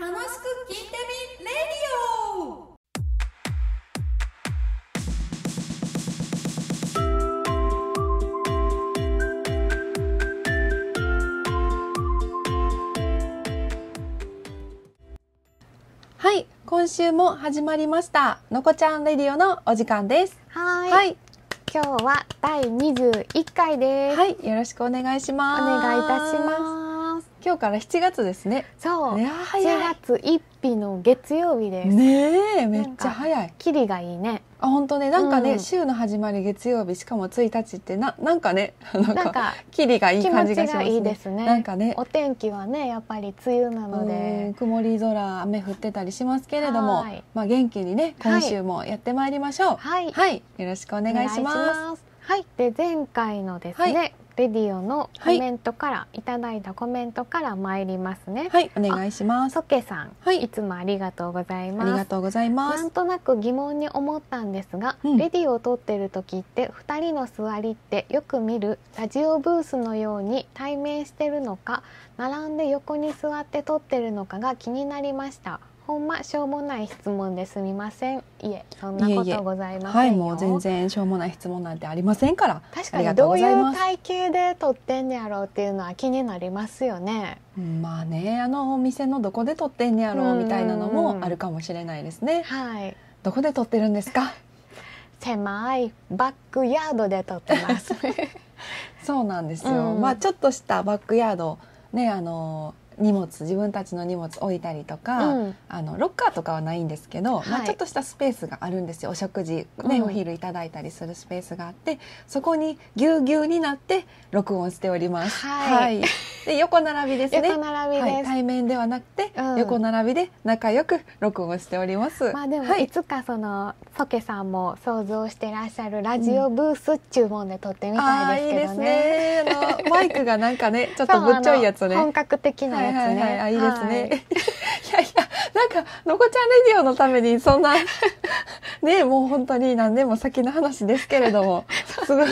楽しく聞いてみレディオはい今週も始まりましたのこちゃんレディオのお時間ですはいはい今日は第21回ですはいよろしくお願いしますお願いいたします今日から七月ですね。そう。ね、月一日の月曜日です。ねえ、めっちゃ早い。キリがいいね。あ、本当ね、なんかね、うん、週の始まり月曜日、しかも一日ってな、なんかね、なんか、キリがいい感じがします、ね、いいですね。なんかね。お天気はね、やっぱり梅雨なので。曇り空、雨降ってたりしますけれども、まあ元気にね、今週もやってまいりましょう。はい。はい、よろしくお願いします。はい。で、前回のですね、はいレディオのコメントから、はい、いただいたコメントから参りますね。はい、お願いします。ソケさん、はい、いつもありがとうございます。ありがとうございます。なんとなく疑問に思ったんですが、うん、レディオを撮ってる時って二人の座りってよく見るラジオブースのように対面してるのか、並んで横に座って撮ってるのかが気になりました。ほんましょうもない質問ですみません。いえ、そんなことございませんはい、もう全然しょうもない質問なんてありませんから。確かにどういう体型で撮ってんねやろうっていうのは気になりますよね。まあね、あのお店のどこで撮ってんねやろうみたいなのもあるかもしれないですね。はい。どこで撮ってるんですか。狭いバックヤードで撮ってます。そうなんですよ。うん、まあちょっとしたバックヤードね、あの荷物自分たちの荷物置いたりとか、うん、あのロッカーとかはないんですけど、はい、まあ、ちょっとしたスペースがあるんですよお食事、ね、うん、お昼いただいたりするスペースがあってそこにぎゅうぎゅうになって録音しております。はい、はい、で横並びですね横並びです、はい、対面ではなくて、うん、横並びで仲良く録音しております。まあ、でもいつかその、ソケさんも想像してらっしゃるラジオブースっちゅうもんで撮ってみたいですけどね。あいいですねマイクがなんかね ちょっとぶっちょいやつね。本格的なやつね。はいはいはい、いいですね。はい、いやいや、なんか、のこちゃんレディオのために、そんな、ね、もう本当に何年も先の話ですけれども、すごい。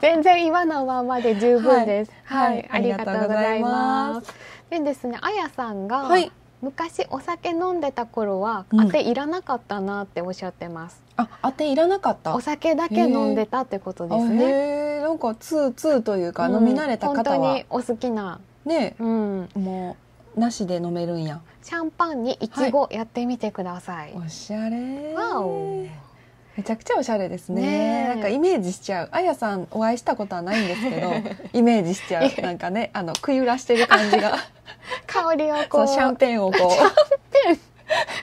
全然今のままで十分です。はい、はい、ありがとうございます。でですね、あやさんが、はい、昔お酒飲んでた頃は、当ていらなかったなっておっしゃってます。あ、当ていらなかった。お酒だけ飲んでたってことですね。なんかツーツーというか、うん、飲み慣れた方は、本当にお好きなねうん、もうなしで飲めるんやシャンパンにいちごやってみてください、はい、おしゃれわおめちゃくちゃおしゃれですね、ね、なんかイメージしちゃうあやさんお会いしたことはないんですけど イメージしちゃうなんかねあのくゆらしてる感じが 香りをこうシャンペンをこ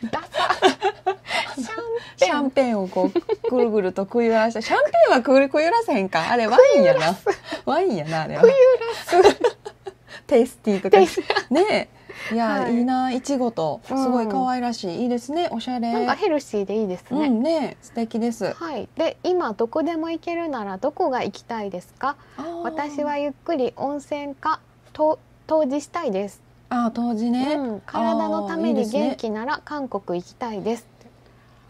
うダサ シャンペンをこうぐるぐるとくゆらしてシャンペンはくゆらせへんかあれワインやなワインやなあれはくゆらすテイスティーとかねいや、はい、いいないちごとすごい可愛らしい、うん、いいですねおしゃれなんかヘルシーでいいですね、うん、ね素敵ですはいで今どこでも行けるならどこが行きたいですか私はゆっくり温泉かと湯治したいですあ湯治ね、うん、体のために元気なら韓国行きたいです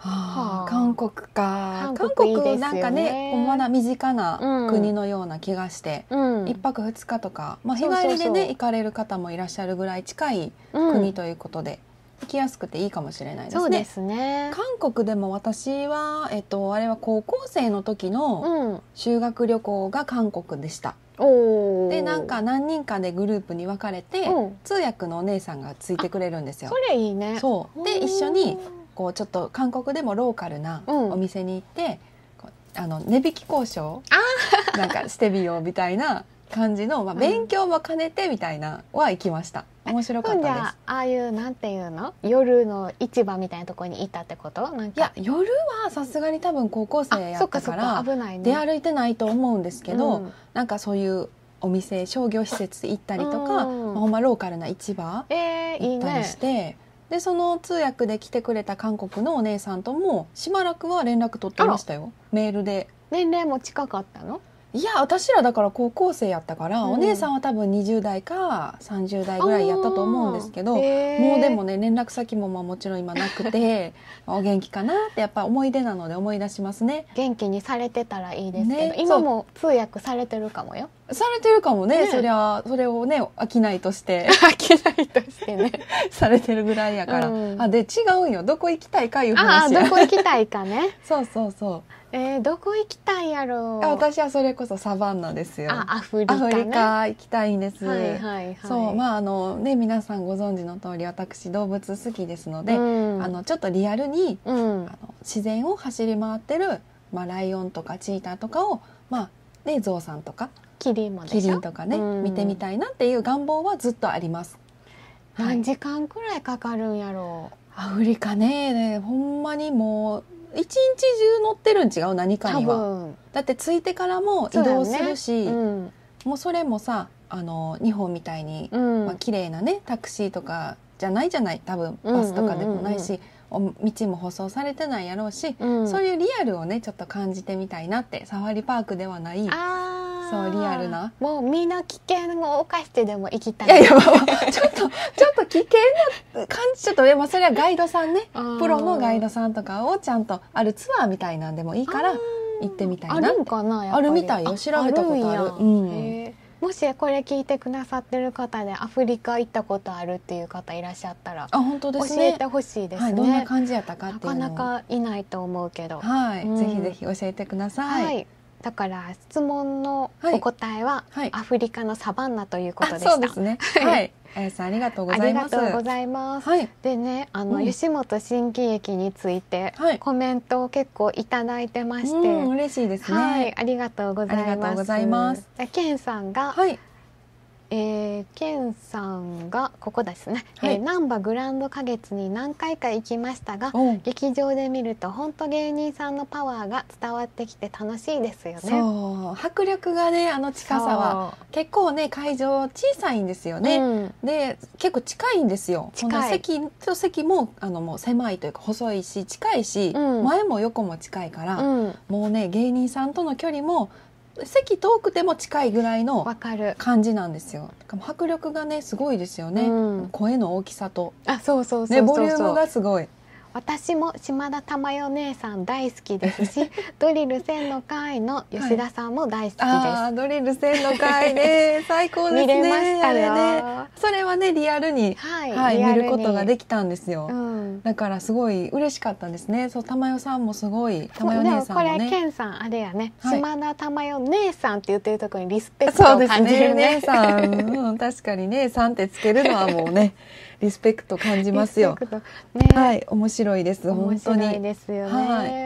あ韓国か韓国いい、ね、なんかねまな身近な国のような気がして、うん、1泊2日とか、まあ、日帰りでね行かれる方もいらっしゃるぐらい近い国ということで、行きやすくていいかもしれないですね。そうですね韓国でも私は、えっと、あれは高校生の時の修学旅行が韓国でした。でなんか何人かでグループに分かれて、通訳のお姉さんがついてくれるんですよ。それいいねそうで一緒にこうちょっと韓国でもローカルなお店に行って、うん、あの値引き交渉 なんかしてみようみたいな感じの、まあ、勉強も兼ねてみたいなは行きました。面白かったです。ああいうなんていうの夜の市場みたいなところにったってことなんかいや夜はさすがに多分高校生やったから危ない、出歩いてないと思うんですけど、うん、なんかそういうお店商業施設行ったりとか、うん、まあ、ほんまローカルな市場行ったりして。えーいいねでその通訳で来てくれた韓国のお姉さんともしばらくは連絡取ってましたよメールで年齢も近かったのいや私らだから高校生やったから、うん、お姉さんは多分20代か30代ぐらいやったと思うんですけどもうでもね連絡先もまあもちろん今なくて お元気かなってやっぱ思い出なので思い出しますね元気にされてたらいいですけど、ね、今も通訳されてるかもよされてるかもね、ね、そりゃそれをね飽きないとして飽きないとしてね されてるぐらいやから、うん、あで違うんよどこ行きたいかいう話あどこ行きたいかね そうそうそうえー、どこ行きたいやろ私はそれこそサバンナですよアフリカ、ね、アフリカ行きたいんです、はいはいはい、そうまああのね皆さんご存知の通り私動物好きですので、うん、あのちょっとリアルに、うん、あの自然を走り回ってる、まあ、ライオンとかチーターとかをまあねゾウさんとかキリンもキリンとかね、うん、見てみたいなっていう願望はずっとあります、何時間くらいかかるんやろうアフリカねほんまにもう一日中乗ってるん違う何かにはだって着いてからも移動するし、ねうん、もうそれもさあの日本みたいに、うん、まあ綺麗なねタクシーとかじゃないじゃない多分バスとかでもないし、うんうんうんうん、道も舗装されてないやろうし、うん、そういうリアルをねちょっと感じてみたいなってサファリパークではないそうリアルなもうみんな危険を犯してでも行きたいいやいや、ちょっとちょっと危険な感じちょっとでもそれはガイドさんねプロのガイドさんとかをちゃんとあるツアーみたいなんでもいいから行ってみたいなあるかなあるみたいよ調べたことあるうん、もしこれ聞いてくださってる方でアフリカ行ったことあるっていう方いらっしゃったらあ本当です、ね、教えてほしいですね、はい、どんな感じやったかなかなかいないと思うけどはい、うん、ぜひぜひ教えてください、はいだから質問のお答えは、アフリカのサバンナということでした。そうですね。はい。えやさんありがとうございます。ありがとうございます。はい、でね、あの、うん、吉本新喜劇について、コメントを結構いただいてまして、うん、嬉しいですね。はい、ありがとうございます。ありがとうございます。けんさんが、はい。えー、ケンさんがここですね、はい、えー、難波グランド花月に何回か行きましたが、劇場で見ると本当芸人さんのパワーが伝わってきて楽しいですよね迫力がねあの近さは結構ね会場小さいんですよね、うん、で結構近いんですよ近い席と席もあのもう狭いというか細いし近いし、うん、前も横も近いから、もうね芸人さんとの距離も席遠くても近いぐらいの感じなんですよ。迫力がねすごいですよね。うん、声の大きさと。あそうそうそうねボリュームがすごい。私も島田珠代姉さん大好きですし ドリル千の会の吉田さんも大好きです、はい、ドリル千の会ね最高です、ね、ねそれはねリアルに、はい、はい、見ることができたんですよ、うん、だからすごい嬉しかったんですねそう珠代さんもすごい珠代姉さんも、ね、これ健さんあれやね、はい、島田珠代姉さんって言ってるところにリスペクトを感じるねね姉さん、うん、確かに姉さんってつけるのはもうね リスペクト感じますよ。ね、はい、面白いです。本当に。いですよね。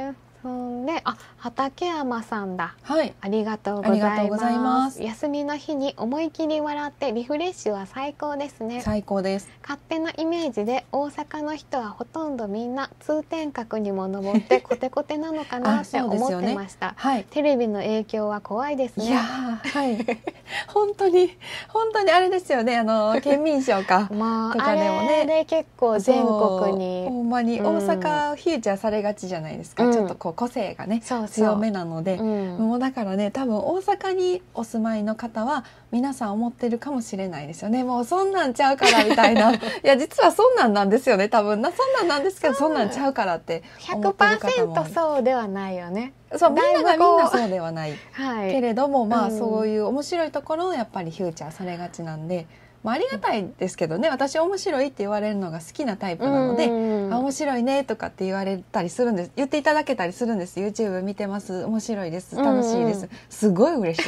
はいそんで、あ、畠山さんだ。はい。ありがとうございます。休みの日に思い切り笑ってリフレッシュは最高ですね。最高です。勝手なイメージで大阪の人はほとんどみんな通天閣にも登って コテコテなのかなって思ってました。ね、はい。テレビの影響は怖いですね。いやはい。本当に本当にあれですよね。あの 県民賞かまあ、とかでもね。あれで結構全国にほんまに大阪フィーチャーされがちじゃないですか。ちょっと個性がね強めなので、うん、もうだからね多分大阪にお住まいの方は皆さん思ってるかもしれないですよねもうそんなんちゃうからみたいな いや実はそんなんなんですよね多分なそんなんなんですけどそんなんちゃうからってって方も100%そうではないよねそうみんながみんなそうではない、はい、けれどもまあ、うん、そういう面白いところをやっぱりフューチャーされがちなんで。まあ、ありがたいですけどね私面白いって言われるのが好きなタイプなので「あ面白いね」とかって言われたりするんです言っていただけたりするんです YouTube 見てます面白いです楽しいです、うんうん、すごい嬉し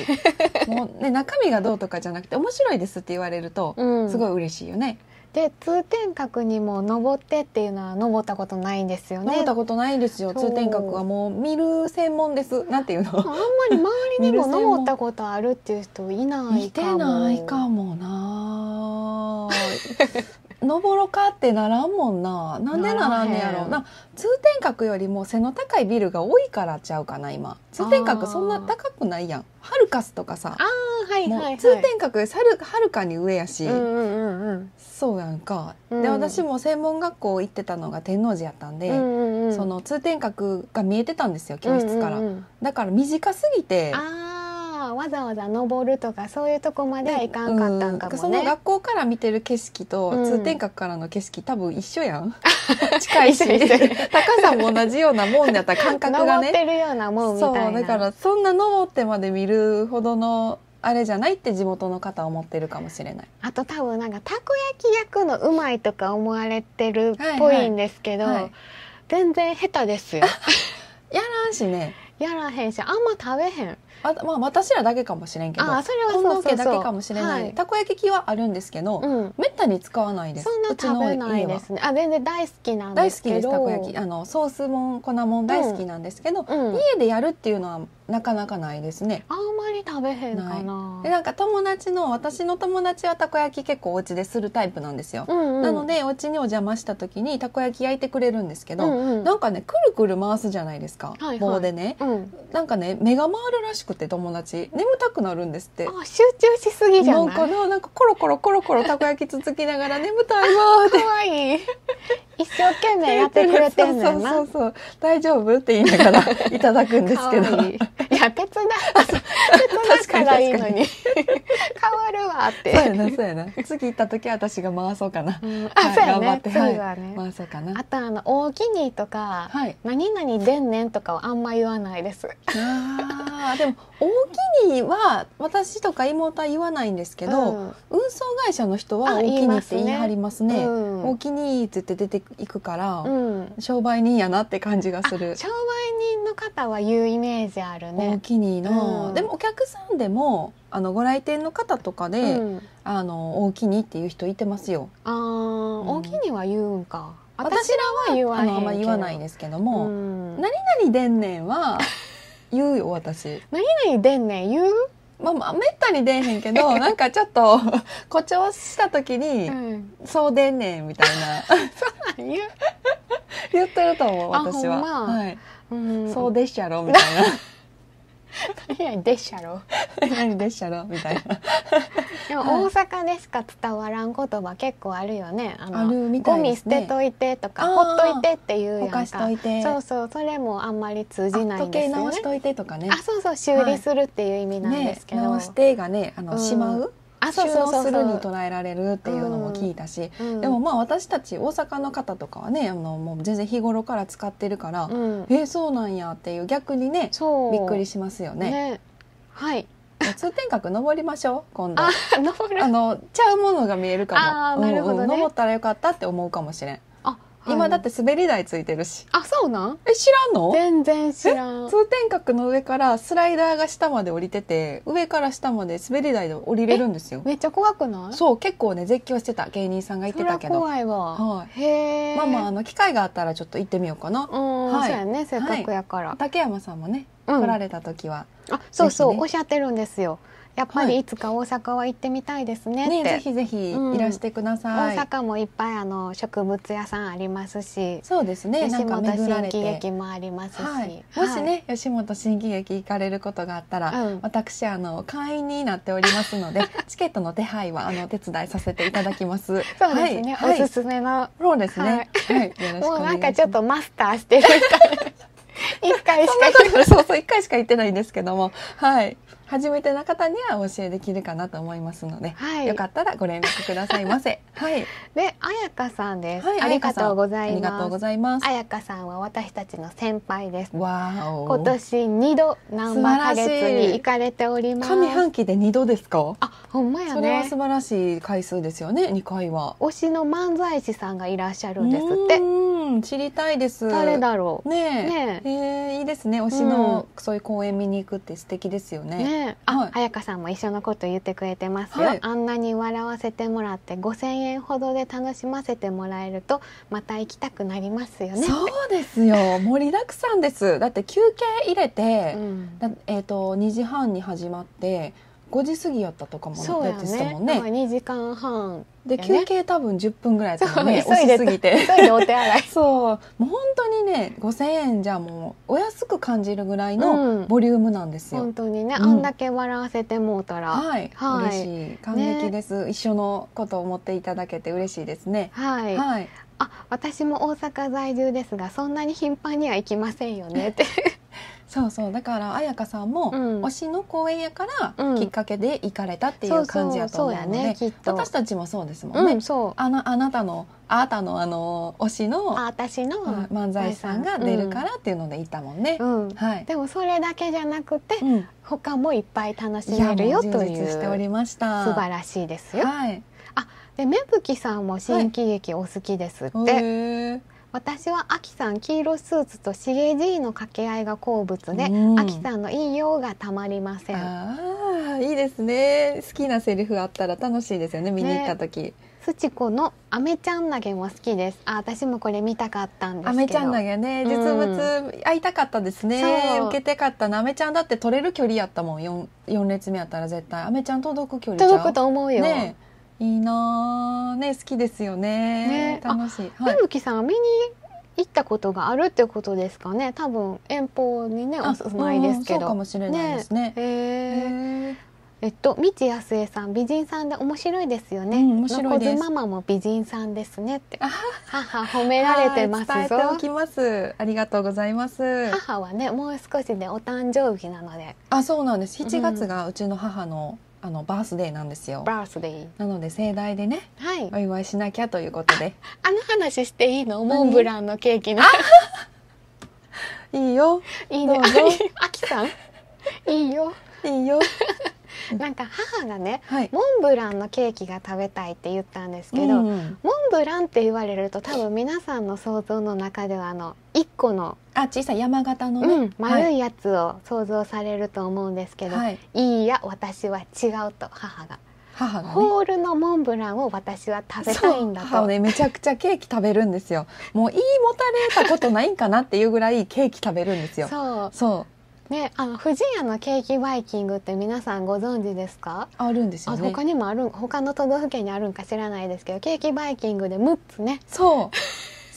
い もう、ね、中身がどうとかじゃなくて面白いですって言われるとすごい嬉しいよね。うんで通天閣にも登ってっていうのは登ったことないんですよね。登ったことないですよ。通天閣はもう見る専門です。なんていうの。あんまり周りにも 登ったことあるっていう人いないかも。見てないかもな。登ろかってならんもんななんでならんねやろうな通天閣よりも背の高いビルが多いからちゃうかな今通天閣そんな高くないやんハルカスとかさあ、はいはい、はい、通天閣よりはるかに上やし、うんうんうん、そうやんか、うん、で私も専門学校行ってたのが天王寺やったんで、うんうんうん、その通天閣が見えてたんですよ教室から、うんうんうん、だから短すぎてあわざわざ登るとかそういうとこまではいかんかったんかもね、うん、その学校から見てる景色と、通天閣からの景色多分一緒やん 近いし高さも同じようなもんやったら感覚がね登ってるようなもんみたいなそうだからそんな登ってまで見るほどのあれじゃないって地元の方は思ってるかもしれないあと多分なんかたこ焼き焼くのうまいとか思われてるっぽいんですけど、はいはいはい、全然下手ですよ やらんしねやらへんしあんま食べへんあまあ私らだけかもしれんけどあそれはそうそうだけかもしれない、はい、たこ焼き器はあるんですけど、うん、めったに使わないですそんな食べないですねあ全然大好きなんです大好きですたこ焼きあのソースも粉も大好きなんですけど、うん、家でやるっていうのはなかなかないですねあんまり食べへんかなでなんか友達の私の友達はたこ焼き結構お家でするタイプなんですよ、うんうん、なのでお家にお邪魔した時にたこ焼き焼いてくれるんですけど、うんうん、なんかねくるくる回すじゃないですか、はいはい、棒でね、うん、なんかね目が回るらしくくて友達眠たくなるんですってあ集中しすぎじゃないなんかななんかコロコロコロコロたこ焼き続きながら眠たいわって一生懸命やってくれてんねんなそうそう大丈夫って言いながら いただくんですけどいや鉄だ鉄だからいいのに変わるわってそうやなそうやな次行った時私が回そうかな、うん、はい、そ頑張って、はいね、回そうかなあとあの大きにとか、はい、何々でんねんとかはあんま言わないです。あでも大きには私とか妹は言わないんですけど、うん、運送会社の人は大きにって言い張りますね。大きにってって出ていくから、うん、商売人やなって感じがする。商売人の方は言うイメージあるね。大きにの、でもお客さんでもあのご来店の方とかで、あの大きにっていう人いてますよ。ああ、大きには言うんか。私らは言わあんま言わないですけども、うん、何々でんねんは言うよ私何々でんねん言うまあ、まあ、めったに出えへんけど なんかちょっと 誇張した時に「うんそうでんねん」みたいなそうなん言う 言ってると思う私は、ほんまはい、うんそうでっしゃろみたいな何々でっしゃろ何でっしゃろみたいなでも大阪でしか伝わらん言葉結構あるよねあの、ね、ゴミ捨てといてとかほっといてっていうやんそうそうそれもあんまり通じないんですよ、ね、直しといてとかねあそうそう修理するっていう意味なんですけど、ね、直してがねあの、うん、しまう収納するに捉えられるっていうのも聞いたし、うん、でもまあ私たち大阪の方とかはねあのもう全然日頃から使ってるから、うん、えそうなんやっていう逆にねびっくりしますよね。ねはい通天閣登りましょう今度あのちゃうものが見えるかもなるほど、ねうん、登ったらよかったって思うかもしれん今だって滑り台ついてるしあそうなんえ知らんの全然知らん通天閣の上からスライダーが下まで降りてて上から下まで滑り台で降りれるんですよめっちゃ怖くないそう結構ね絶叫してた芸人さんが言ってたけど怖いわ、はい、へえまあまああの機会があったらちょっと行ってみようかなうん、はい、そうやねせっかくやから、はい、竹山さんもね来られた時は、うん、あそうそう、おっしゃってるんですよやっぱりいつか大阪は行ってみたいですねって、ね、ぜひぜひいらしてください、うん、大阪もいっぱいあの植物屋さんありますしそうですね吉本新喜劇もありますし、はい、もしね、吉本新喜劇行かれることがあったら、うん、私あの会員になっておりますので チケットの手配はあの手伝いさせていただきますそうですね、はい、おすすめのそうですね、はい、もうなんかちょっとマスターしてるみたいな回しか行ってないんですけどもはい初めての方にはお教えできるかなと思いますので、はい、よかったらご連絡くださいませ。はい。で、あやかさんです、はい。ありがとうございます。ありがとうございます。あやかさんは私たちの先輩です。わ今年二度南波花月に行かれております。上半期で二度ですか？あ、ほんまや、ね、それは素晴らしい回数ですよね。二回は。推しの漫才師さんがいらっしゃるんですって。うん、知りたいです。誰だろう。ねえ。ねええー、いいですね。推しの、うん、そういう公演見に行くって素敵ですよねねあ、はい、彩香さんも一緒のこと言ってくれてますよ、はい、あんなに笑わせてもらって5000円ほどで楽しませてもらえるとまた行きたくなりますよねそうですよ盛りだくさんですだって休憩入れて、うん、えーと、2時半に始まって5時過ぎやったとかもやてたもんねね2時間半で、ね、休憩多分10分ぐらいだったね急いで急いでお手洗い そうもう本当にね5,000円じゃもうお安く感じるぐらいのボリュームなんですよ、うん、本当にね、うん、あんだけ笑わせてもうたらはい、はい、嬉しい感激です、ね、一緒のことを思っていただけて嬉しいですねはい、はい、あ私も大阪在住ですがそんなに頻繁には行きませんよねってそうそうだから彩香さんも、推しの公演やからきっかけで行かれたっていう感じやと思うので、ね、私たちもそうですもんね。うん、あのあなたのあなたのあの推しの私の、漫才師さんが出るからっていうので行ったもんね。はい、でもそれだけじゃなくて、うん、他もいっぱい楽しめるよというしておりました素晴らしいですよ。はい、あで芽吹さんも新喜劇お好きですって。はい私はアキさん黄色スーツとシゲジーの掛け合いが好物で、うん、アさんのいいようがたまりませんああいいですね好きなセリフあったら楽しいですよね見に行った時、ね、すちこのアメちゃん投げも好きですあ私もこれ見たかったんですアメちゃん投げね実物会いたかったですね、うん、受けてかったなアメちゃんだって取れる距離やったもん 4, 4列目やったら絶対アメちゃん届く距離届くと思うよ、ねいいなね好きですよね。ね楽しい。はい、吹さんは見に行ったことがあるってことですかね。多分遠方にねお住まいですけど。そうかもしれないですね。ねえー、えっと道康江さん美人さんで面白いですよね。うん、面白いです。ママも美人さんですねって。母褒められてますありがとうございます。母はねもう少しでお誕生日なので。あそうなんです。7月がうちの母の、うんあのバースデーなんですよバースデーなので盛大でね、はい、お祝いしなきゃということであの話していいのモンブランのケーキの いいよいいね あきさんいいよいいよなんか母がね、はい、モンブランのケーキが食べたいって言ったんですけど、うんうん、モンブランって言われると多分皆さんの想像の中ではあの1個のあ小さい山形の、ねうん、丸いやつを想像されると思うんですけど、はい、いいや私は違うと母が。母が、ね、ホールのモンブランを私は食べたいんだと、ね、めちゃくちゃケーキ食べるんですよもう言いもたれたことないんかなっていうぐらいケーキ食べるんですよそうそうね、あの不二家のケーキバイキングって皆さんご存知ですか？あるんですよ、ね、他にもある、他の都道府県にあるんか知らないですけど、ケーキバイキングで六つね。そう。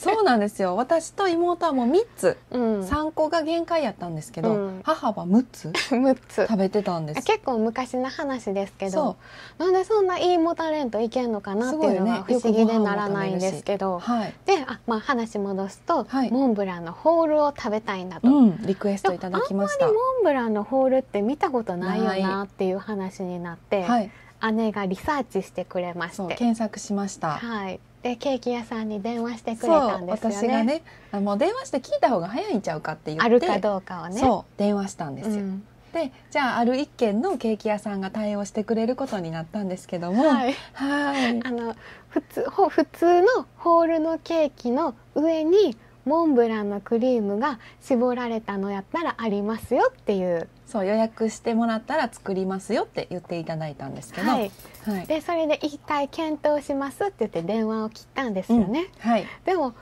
そうなんですよ私と妹はもう3つ、うん、3個が限界やったんですけど、うん、母は6つ6 つ食べてたんです結構昔の話ですけどなんでそんない胃もたれんといけんのかなっていうのが不思議でならないんですけど、ねはい、であ、まあ、話戻すと、はい、モンブランのホールを食べたいんだと、うん、リクエストいただきましたあんまりモンブランのホールって見たことないよなっていう話になって、はい、姉がリサーチしてくれまして検索しました。はいでケーキ屋さんに電話してくれたんですよね。私がねもう電話して聞いた方が早いんちゃうかって言ってあるかどうかをねそう電話したんですよ。うん、でじゃあある一軒のケーキ屋さんが対応してくれることになったんですけども、はい、はいあの普通ほ普通のホールのケーキの上にモンブランのクリームが絞られたのやったらありますよっていうそう予約してもらったら作りますよって言っていただいたんですけど、はいはい、でそれで一回検討しますって言って電話を切ったんですよね、うん、はい、でも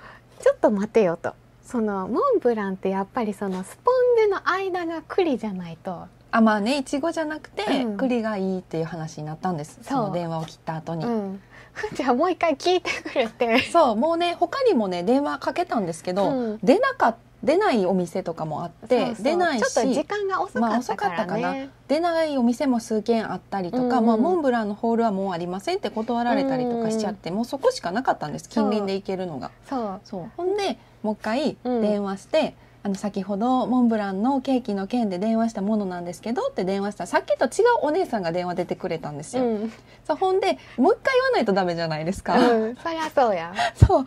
ちょっと待てよとそのモンブランってやっぱりそのスポンジの間が栗じゃないとあまあねいちごじゃなくて、栗がいいっていう話になったんです、その電話を切った後に、うん、じゃあもう一回聞いてくれてそうもうね他にもね電話かけたんですけど、うん、出なか出ないお店とかもあって出ないしちょっと時間が遅かったから、ね,、まあ、かな出ないお店も数軒あったりとか、うん、まあ、モンブランのホールはもうありませんって断られたりとかしちゃって、うん、もうそこしかなかったんです近隣で行けるのがそうそうほんでもう一回電話して、あの先ほどモンブランのケーキの件で電話したものなんですけどって電話したらさっきと違うお姉さんが電話出てくれたんですよ、うん、ほんでもう一回言わないとダメじゃないですか、うん、そりゃそうや そうほん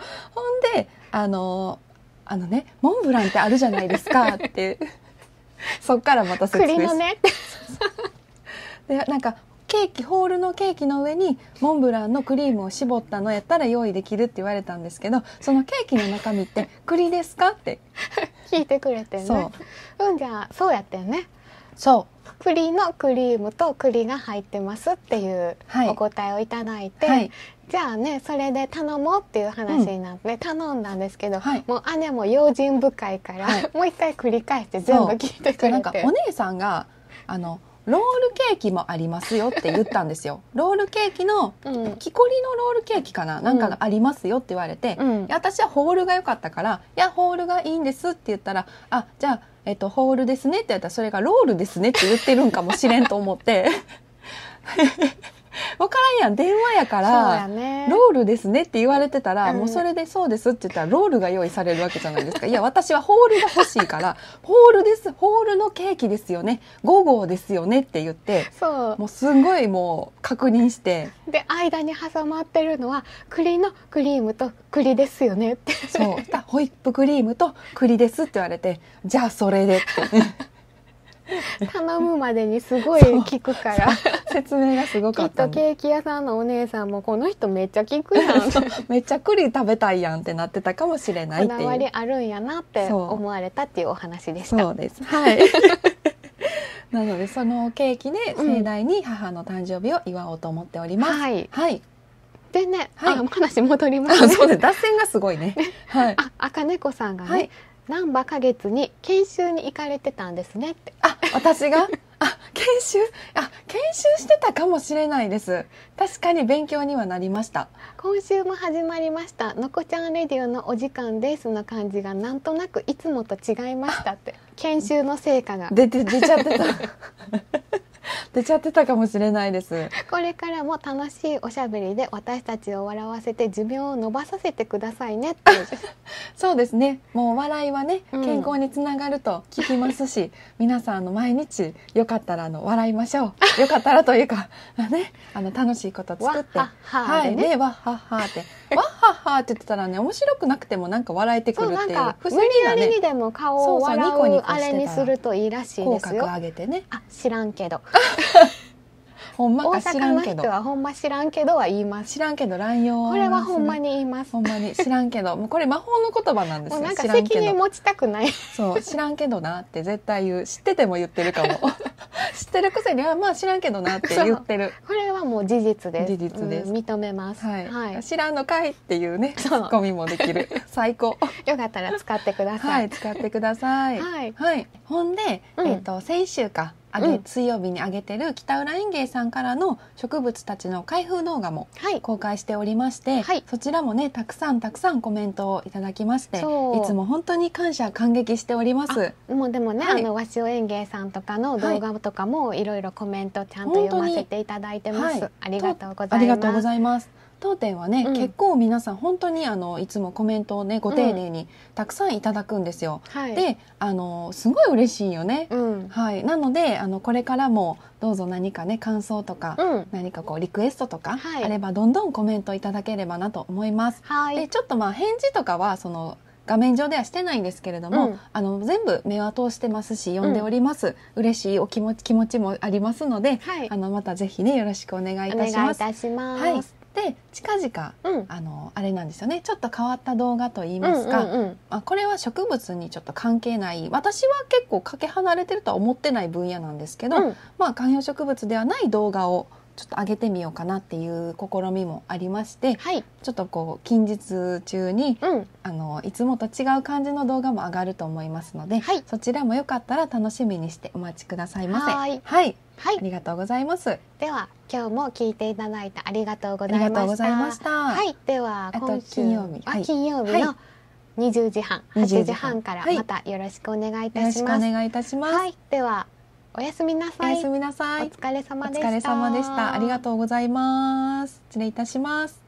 であのあのねモンブランってあるじゃないですかって そっからまた説明栗のね でなんかケーキホールのケーキの上にモンブランのクリームを絞ったのやったら用意できるって言われたんですけどそのケーキの中身って 栗ですかって聞いてくれてねそううんじゃあそうやったよねそう栗のクリームと栗が入ってますっていうお答えをいただいて、はいはいじゃあねそれで頼もうっていう話になって、うん、頼んだんですけど、はい、もう姉も用心深いから、はい、もう一回繰り返して全部聞いてくれてなんかお姉さんがあのロールケーキもありますよって言ったんですよ。ロールケーキの、木こりのロールケーキかな、うん、なんかがありますよって言われて、うん、私はホールが良かったから、いや、ホールがいいんですって言ったら、あ、じゃあ、えっと、ホールですねって言ったら、それがロールですねって言ってるんかもしれんと思って、分からんやん電話やからロールですねって言われてたら、もうそれでそうですって言ったらロールが用意されるわけじゃないですかいや私はホールが欲しいからホールですホールのケーキですよね5号ですよねって言ってそうもうすごいもう確認してで間に挟まってるのは栗のクリームと栗ですよねってそうホイップクリームと栗ですって言われてじゃあそれでって。頼むまでにすごい聞くから 説明がすごかった、きっとケーキ屋さんのお姉さんもこの人めっちゃ聞くやん めっちゃ栗食べたいやんってなってたかもしれないこだわりあるんやなって思われたっていうお話でしたそうですはいなのでそのケーキで盛大に母の誕生日を祝おうと思っております、うん、はい、はいでね、はい、話戻ります、ね、そうです脱線がすごいね。はい。あ、赤猫さんがね、はい、何ばか月に研修に行かれてたんですねってあ私が あ研修あ研修してたかもしれないです確かに勉強にはなりました今週も始まりましたのこちゃんレディオのお時間ですの感じがなんとなくいつもと違いましたって研修の成果が出て出ちゃってた 出ちゃってたかもしれないですこれからも楽しいおしゃべりで私たちを笑わせて寿命を伸ばさせてくださいね そうですねもう笑いはね健康につながると聞きますし、うん、皆さんの毎日よかったらあの笑いましょう よかったらというか ねあの楽しいこと作ってわっはっはで、ねはい、ねわっはっはってわっはっはって言ってたらね面白くなくてもなんか笑えてくるっていう不思議な、ね、無理やりにでも顔を笑うあれにするといいらしいですよ口角上げてねあ知らんけど ほんま大阪の人はほんま知らんけどは言います知らんけど乱用、ね、これはほんまに言いますほんまに知らんけどもうこれ魔法の言葉なんですよなんか責任持ちたくないそう知らんけどなって絶対言う知ってても言ってるかも 知ってるくせにあまあ知らんけどなって言ってるこれはもう事実です事実です、うん、認めます、はい、はい、知らんのかいっていうねツッコミもできる最高 よかったら使ってくださいはい使ってくださいはい、はい、ほんで、うん、えっ、ー、と先週かあげ、うん、水曜日に上げてる北浦園芸さんからの植物たちの開封動画も公開しておりまして、はいそちらもねたくさんたくさんコメントをいただきましていつも本当に感謝感激しております。もうでもね、はい、あの和塩園芸さんとかの動画とかもいろいろコメントちゃんと読ませていただいてます。ありがとうございます。当店はね、うん、結構皆さん本当にあのいつもコメントをねご丁寧にたくさんいただくんですよ。うん、であのすごい嬉しいよね。うん、はい、なのであのこれからもどうぞ何かね感想とか、何かこうリクエストとか、あればどんどんコメントいただければなと思います。はい、でちょっとまあ返事とかはその画面上ではしてないんですけれども、うん、あの全部目は通してますし読んでおります、うん、嬉しいお気持ち気持ちもありますので、はい、あのまたぜひねよろしくお願いいたします。はい、で近々、うん、あのあれなんですよねちょっと変わった動画といいますか、うんうんうん、あこれは植物にちょっと関係ない私は結構かけ離れてるとは思ってない分野なんですけど、うん、まあ観葉植物ではない動画をちょっと上げてみようかなっていう試みもありまして、はい、ちょっとこう近日中に、うん、あのいつもと違う感じの動画も上がると思いますので、はい、そちらもよかったら楽しみにしてお待ちくださいませ。はいはい、ありがとうございます。では今日も聞いていただいてありがとうございました。はい、では今週金曜日、はい、金曜日の二十時半、はい、時半からまたよろしくお願いいたします。はい、お願いいたします。はい、ではおやすみなさい。おやすみなさい。お疲れ様でした。お疲れ様でした。ありがとうございます。失礼いたします。